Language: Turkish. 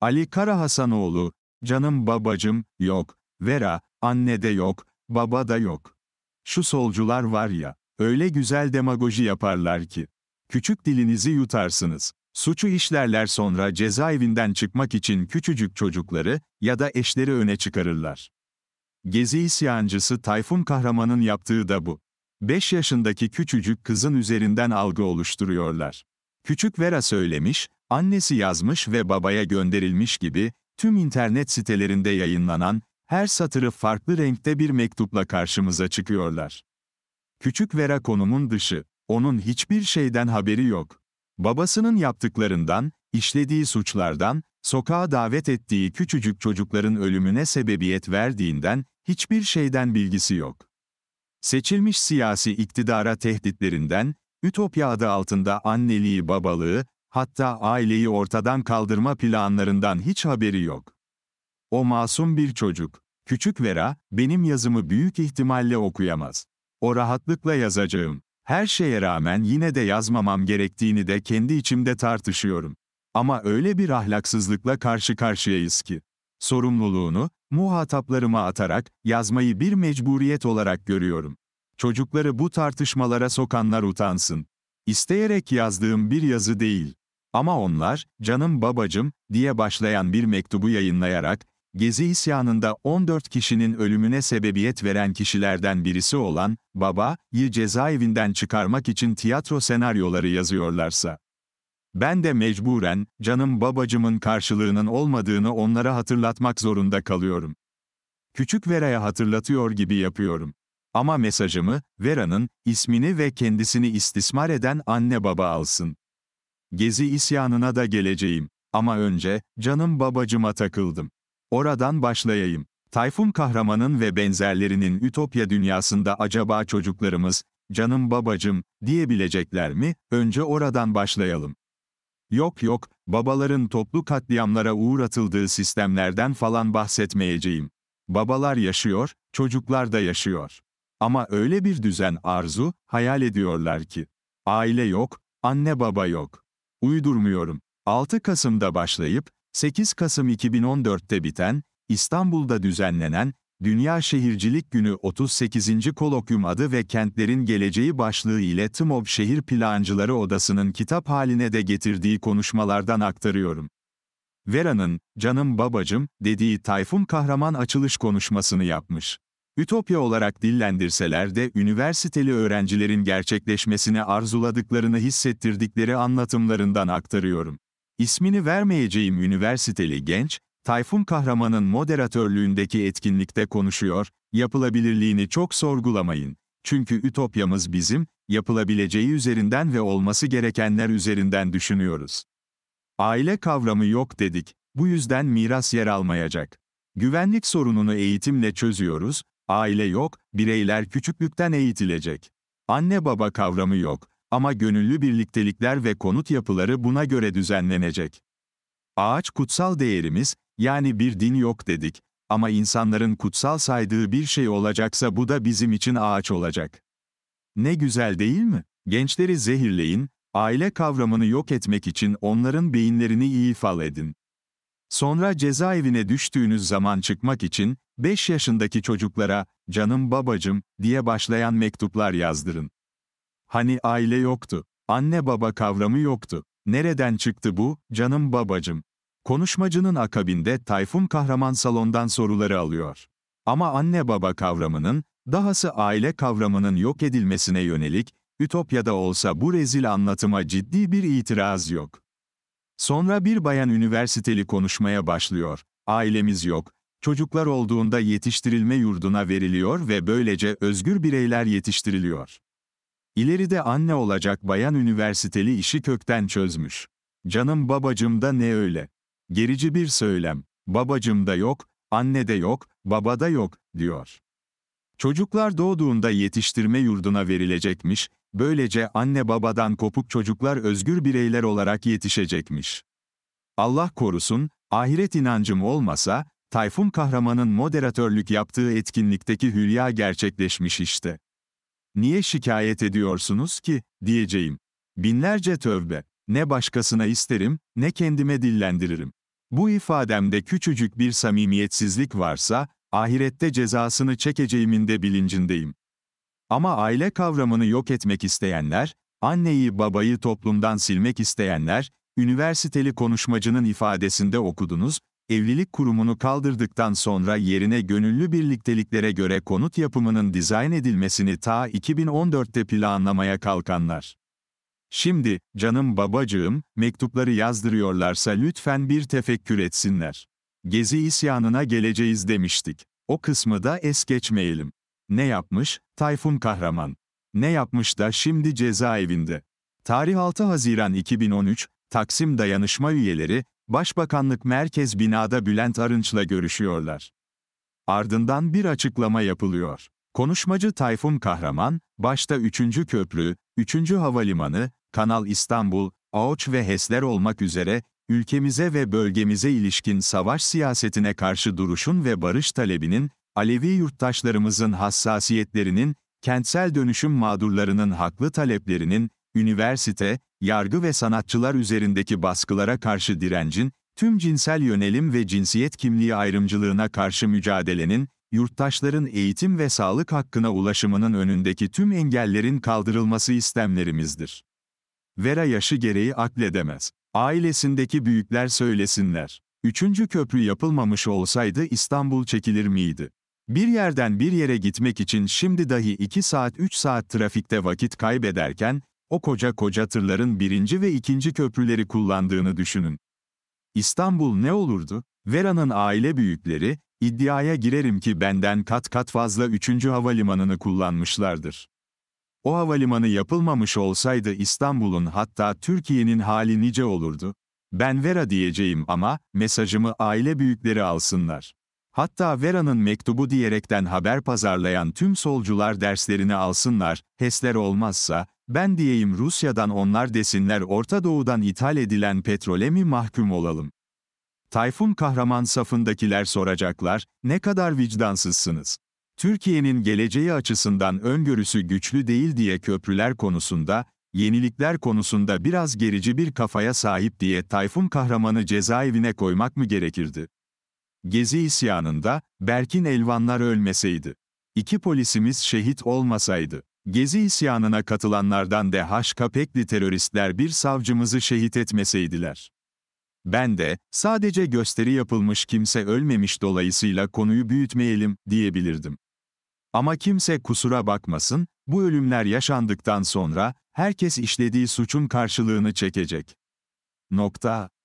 Ali Kara Hasanoğlu, canım babacım, yok, Vera, anne de yok, baba da yok. Şu solcular var ya, öyle güzel demagoji yaparlar ki. Küçük dilinizi yutarsınız. Suçu işlerler sonra cezaevinden çıkmak için küçücük çocukları ya da eşleri öne çıkarırlar. Gezi isyancısı Tayfun Kahraman'ın yaptığı da bu. 5 yaşındaki küçücük kızın üzerinden algı oluşturuyorlar. Küçük Vera söylemiş, annesi yazmış ve babaya gönderilmiş gibi, tüm internet sitelerinde yayınlanan, her satırı farklı renkte bir mektupla karşımıza çıkıyorlar. Küçük Vera konumun dışı, onun hiçbir şeyden haberi yok. Babasının yaptıklarından, işlediği suçlardan, sokağa davet ettiği küçücük çocukların ölümüne sebebiyet verdiğinden hiçbir şeyden bilgisi yok. Seçilmiş siyasi iktidara tehditlerinden, Ütopya adı altında anneliği babalığı, Hatta aileyi ortadan kaldırma planlarından hiç haberi yok. O masum bir çocuk. Küçük Vera, benim yazımı büyük ihtimalle okuyamaz. O rahatlıkla yazacağım. Her şeye rağmen yine de yazmamam gerektiğini de kendi içimde tartışıyorum. Ama öyle bir ahlaksızlıkla karşı karşıyayız ki. Sorumluluğunu, muhataplarıma atarak, yazmayı bir mecburiyet olarak görüyorum. Çocukları bu tartışmalara sokanlar utansın. İsteyerek yazdığım bir yazı değil. Ama onlar, canım babacım, diye başlayan bir mektubu yayınlayarak, Gezi isyanında 14 kişinin ölümüne sebebiyet veren kişilerden birisi olan, babayı cezaevinden çıkarmak için tiyatro senaryoları yazıyorlarsa. Ben de mecburen, canım babacımın karşılığının olmadığını onlara hatırlatmak zorunda kalıyorum. Küçük Vera'ya hatırlatıyor gibi yapıyorum. Ama mesajımı, Vera'nın, ismini ve kendisini istismar eden anne baba alsın. Gezi isyanına da geleceğim. Ama önce, canım babacıma takıldım. Oradan başlayayım. Tayfun Kahraman'ın ve benzerlerinin Ütopya dünyasında acaba çocuklarımız, canım babacım, diyebilecekler mi, önce oradan başlayalım. Yok yok, babaların toplu katliamlara uğratıldığı sistemlerden falan bahsetmeyeceğim. Babalar yaşıyor, çocuklar da yaşıyor. Ama öyle bir düzen arzu, hayal ediyorlar ki. Aile yok, anne baba yok. Uydurmuyorum. 6 Kasım'da başlayıp 8 Kasım 2014'te biten, İstanbul'da düzenlenen Dünya Şehircilik Günü 38. Kolokyum adı ve Kentlerin Geleceği başlığı ile TMOB Şehir Plancıları Odası'nın kitap haline de getirdiği konuşmalardan aktarıyorum. Vera'nın, canım babacım, dediği Tayfun Kahraman açılış konuşmasını yapmış. Ütopya olarak dillendirseler de üniversiteli öğrencilerin gerçekleşmesini arzuladıklarını hissettirdikleri anlatımlarından aktarıyorum. İsmini vermeyeceğim üniversiteli genç, Tayfun Kahraman'ın moderatörlüğündeki etkinlikte konuşuyor, yapılabilirliğini çok sorgulamayın. Çünkü ütopyamız bizim, yapılabileceği üzerinden ve olması gerekenler üzerinden düşünüyoruz. Aile kavramı yok dedik, bu yüzden miras yer almayacak. Güvenlik sorununu eğitimle çözüyoruz, Aile yok, bireyler küçüklükten eğitilecek. Anne baba kavramı yok ama gönüllü birliktelikler ve konut yapıları buna göre düzenlenecek. Ağaç kutsal değerimiz, yani bir din yok dedik ama insanların kutsal saydığı bir şey olacaksa bu da bizim için ağaç olacak. Ne güzel değil mi? Gençleri zehirleyin, aile kavramını yok etmek için onların beyinlerini iyi fal edin. Sonra cezaevine düştüğünüz zaman çıkmak için 5 yaşındaki çocuklara canım babacım diye başlayan mektuplar yazdırın. Hani aile yoktu, anne baba kavramı yoktu. Nereden çıktı bu, canım babacım? Konuşmacının akabinde Tayfun Kahraman salondan soruları alıyor. Ama anne baba kavramının, dahası aile kavramının yok edilmesine yönelik, Ütopya'da olsa bu rezil anlatıma ciddi bir itiraz yok. Sonra bir bayan üniversiteli konuşmaya başlıyor. Ailemiz yok. Çocuklar olduğunda yetiştirilme yurduna veriliyor ve böylece özgür bireyler yetiştiriliyor. İleride anne olacak bayan üniversiteli işi kökten çözmüş. Canım babacım da ne öyle. Gerici bir söylem. Babacım da yok, anne de yok, baba da yok, diyor. Çocuklar doğduğunda yetiştirme yurduna verilecekmiş, Böylece anne babadan kopuk çocuklar özgür bireyler olarak yetişecekmiş. Allah korusun, ahiret inancım olmasa, Tayfun Kahraman'ın moderatörlük yaptığı etkinlikteki hülya gerçekleşmiş işte. Niye şikayet ediyorsunuz ki, diyeceğim. Binlerce tövbe, ne başkasına isterim, ne kendime dillendiririm. Bu ifademde küçücük bir samimiyetsizlik varsa, ahirette cezasını çekeceğimin de bilincindeyim. Ama aile kavramını yok etmek isteyenler, anneyi babayı toplumdan silmek isteyenler, üniversiteli konuşmacının ifadesinde okudunuz, evlilik kurumunu kaldırdıktan sonra yerine gönüllü birlikteliklere göre konut yapımının dizayn edilmesini ta 2014'te planlamaya kalkanlar. Şimdi, canım babacığım, mektupları yazdırıyorlarsa lütfen bir tefekkür etsinler. Gezi isyanına geleceğiz demiştik. O kısmı da es geçmeyelim. Ne yapmış? Tayfun Kahraman. Ne yapmış da şimdi cezaevinde? Tarih 6 Haziran 2013, Taksim Dayanışma üyeleri, Başbakanlık Merkez binada Bülent Arınç'la görüşüyorlar. Ardından bir açıklama yapılıyor. Konuşmacı Tayfun Kahraman, başta 3. Köprü, 3. Havalimanı, Kanal İstanbul, AOÇ ve HES'ler olmak üzere, ülkemize ve bölgemize ilişkin savaş siyasetine karşı duruşun ve barış talebinin, Alevi yurttaşlarımızın hassasiyetlerinin, kentsel dönüşüm mağdurlarının haklı taleplerinin, üniversite, yargı ve sanatçılar üzerindeki baskılara karşı direncin, tüm cinsel yönelim ve cinsiyet kimliği ayrımcılığına karşı mücadelenin, yurttaşların eğitim ve sağlık hakkına ulaşımının önündeki tüm engellerin kaldırılması istemlerimizdir. Vera yaşı gereği akledemez. Ailesindeki büyükler söylesinler. Üçüncü köprü yapılmamış olsaydı İstanbul çekilir miydi? Bir yerden bir yere gitmek için şimdi dahi 2 saat 3 saat trafikte vakit kaybederken, o koca koca tırların birinci ve ikinci köprüleri kullandığını düşünün. İstanbul ne olurdu? Vera'nın aile büyükleri, iddiaya girerim ki benden kat kat fazla 3. havalimanını kullanmışlardır. O havalimanı yapılmamış olsaydı İstanbul'un hatta Türkiye'nin hali nice olurdu. Ben Vera diyeceğim ama mesajımı aile büyükleri alsınlar. Hatta Vera'nın mektubu diyerekten haber pazarlayan tüm solcular derslerini alsınlar, HES'ler olmazsa, ben diyeyim Rusya'dan onlar desinler Orta Doğu'dan ithal edilen petrole mi mahkum olalım? Tayfun kahraman safındakiler soracaklar, ne kadar vicdansızsınız. Türkiye'nin geleceği açısından öngörüsü güçlü değil diye köprüler konusunda, yenilikler konusunda biraz gerici bir kafaya sahip diye Tayfun kahramanı cezaevine koymak mı gerekirdi? Gezi isyanında, Berkin Elvanlar ölmeseydi. İki polisimiz şehit olmasaydı. Gezi isyanına katılanlardan DHKP'li teröristler bir savcımızı şehit etmeseydiler. Ben de, sadece gösteri yapılmış kimse ölmemiş dolayısıyla konuyu büyütmeyelim, diyebilirdim. Ama kimse kusura bakmasın, bu ölümler yaşandıktan sonra, herkes işlediği suçun karşılığını çekecek. Nokta.